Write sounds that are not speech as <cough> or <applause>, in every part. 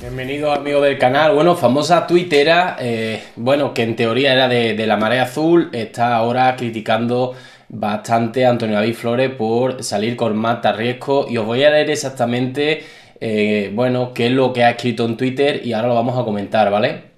Bienvenidos amigos del canal. Bueno, famosa tuitera, eh, bueno, que en teoría era de, la marea azul, está ahora criticando bastante a Antonio David Flores por salir con mata riesgo y os voy a leer exactamente, eh, bueno, qué es lo que ha escrito en Twitter y ahora lo vamos a comentar, ¿vale?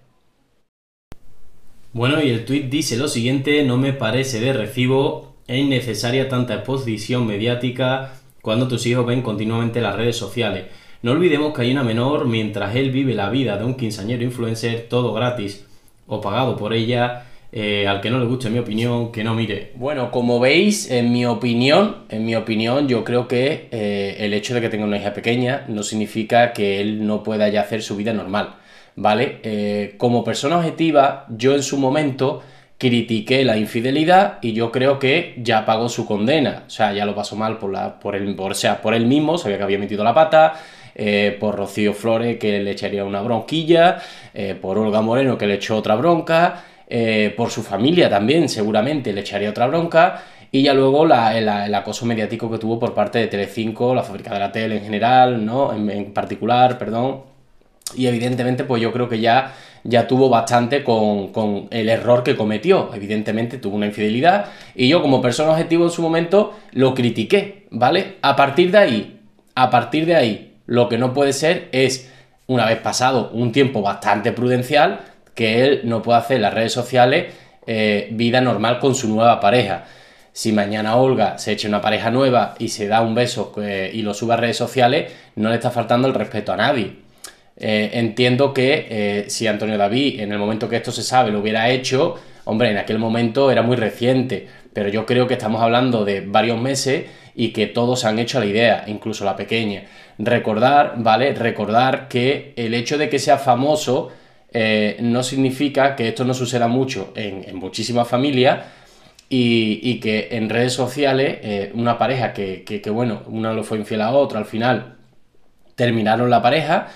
Bueno, y el tweet dice lo siguiente, no me parece de recibo es innecesaria tanta exposición mediática cuando tus hijos ven continuamente las redes sociales. No olvidemos que hay una menor mientras él vive la vida de un quinceañero influencer, todo gratis o pagado por ella. Eh, al que no le guste mi opinión, que no mire. Bueno, como veis, en mi opinión, en mi opinión, yo creo que eh, el hecho de que tenga una hija pequeña no significa que él no pueda ya hacer su vida normal. ¿Vale? Eh, como persona objetiva, yo en su momento critiqué la infidelidad y yo creo que ya pagó su condena. O sea, ya lo pasó mal por, la, por, el, por, sea, por él mismo, sabía que había metido la pata, eh, por Rocío Flores que le echaría una bronquilla, eh, por Olga Moreno que le echó otra bronca, eh, por su familia también seguramente le echaría otra bronca. Y ya luego el acoso mediático que tuvo por parte de Telecinco, la fábrica de la tele en general, ¿no? en particular, perdón, y evidentemente, pues yo creo que ya, ya tuvo bastante con, el error que cometió. Evidentemente tuvo una infidelidad. Y yo, como persona objetivo en su momento, lo critiqué, ¿vale? A partir de ahí, a partir de ahí, lo que no puede ser es, una vez pasado un tiempo bastante prudencial, que él no pueda hacer las redes sociales eh, vida normal con su nueva pareja. Si mañana Olga se echa una pareja nueva y se da un beso eh, y lo sube a redes sociales, no le está faltando el respeto a nadie. Eh, entiendo que eh, si Antonio David en el momento que esto se sabe lo hubiera hecho, hombre, en aquel momento era muy reciente, pero yo creo que estamos hablando de varios meses y que todos han hecho la idea, incluso la pequeña. Recordar, ¿vale? Recordar que el hecho de que sea famoso eh, no significa que esto no suceda mucho en, muchísimas familias y, que en redes sociales una pareja que, que, bueno, una lo fue infiel a otra, al final terminaron la pareja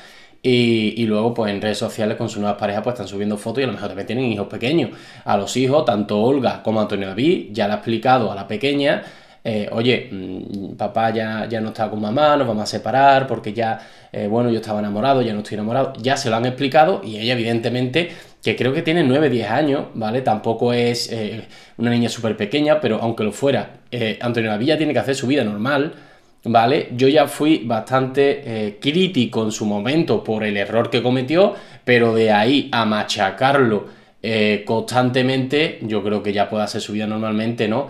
y, luego, pues en redes sociales con sus nuevas parejas, pues están subiendo fotos y a lo mejor también tienen hijos pequeños. A los hijos, tanto Olga como Antonio David, ya le ha explicado a la pequeña, eh, oye, mm, papá ya, ya no está con mamá, nos vamos a separar porque ya, eh, bueno, yo estaba enamorado, ya no estoy enamorado. Ya se lo han explicado y ella, evidentemente, que creo que tiene 9, 10 años, ¿vale? Tampoco es eh, una niña súper pequeña, pero aunque lo fuera, Antonio David ya tiene que hacer su vida normal ¿vale? Yo ya fui bastante eh, crítico en su momento por el error que cometió, pero de ahí a machacarlo eh, constantemente, yo creo que ya puede hacer su vida normalmente, ¿no?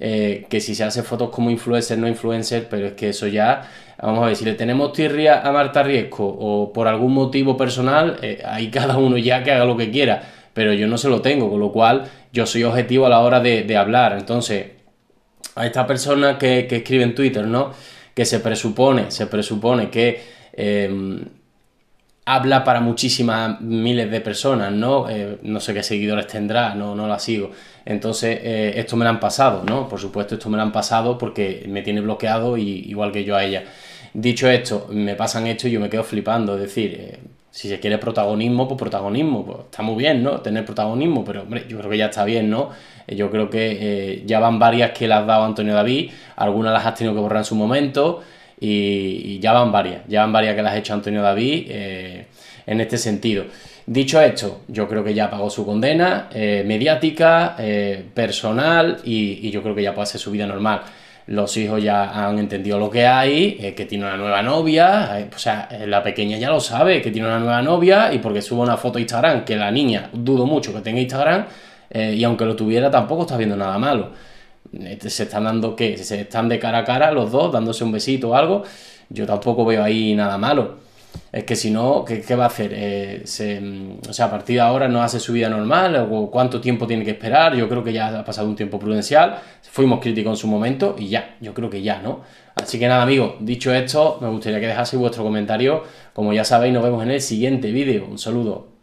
Eh, que si se hace fotos como influencer, no influencer, pero es que eso ya, vamos a ver, si le tenemos tirria a Marta Riesco o por algún motivo personal, hay ahí <laughs> cada uno ya que haga lo que quiera, pero yo no se lo tengo, con lo cual yo soy objetivo a la hora de, hablar. Entonces, a esta persona que, que escribe en Twitter, ¿no? que se presupone, se presupone que em, habla para muchísimas miles de personas, ¿no? Eh, no sé qué seguidores tendrá, no, no la sigo. Entonces, eh, esto me lo han pasado, ¿no? Por supuesto, esto me lo han pasado porque me tiene bloqueado igual que yo a ella. Dicho esto, me pasan esto y yo me quedo flipando, es decir eh, si se quiere protagonismo, pues protagonismo, pues está muy bien, ¿no? Tener protagonismo, pero hombre, yo creo que ya está bien, ¿no? Eh, yo creo que eh, ya van varias que las ha dado Antonio David, algunas las has tenido que borrar en su momento, y, ya van varias, ya van varias que las ha hecho Antonio David eh, en este sentido. Dicho esto, yo creo que ya pagó su condena mediática, personal, y, y, yo creo que ya puede hacer su vida normal los hijos ya han entendido lo que hay, eh, que tiene una nueva novia, eh, o sea, eh, la pequeña ya lo sabe, que tiene una nueva novia y porque subo una foto a Instagram, que la niña dudo mucho que tenga Instagram, y aunque lo tuviera tampoco está viendo nada malo. Este, se están dando que se están de cara a cara los dos, dándose un besito o algo, yo tampoco veo ahí nada malo. Es que si no, ¿qué, va a hacer? Eh, o sea, a partir de ahora no hace su vida normal, o cuánto tiempo tiene que esperar. Yo creo que ya ha pasado un tiempo prudencial, fuimos críticos en su momento y ya, yo creo que ya, ¿no? Así que nada, amigos, dicho esto, me gustaría que dejaseis vuestro comentario. Como ya sabéis, nos vemos en el siguiente vídeo. Un saludo.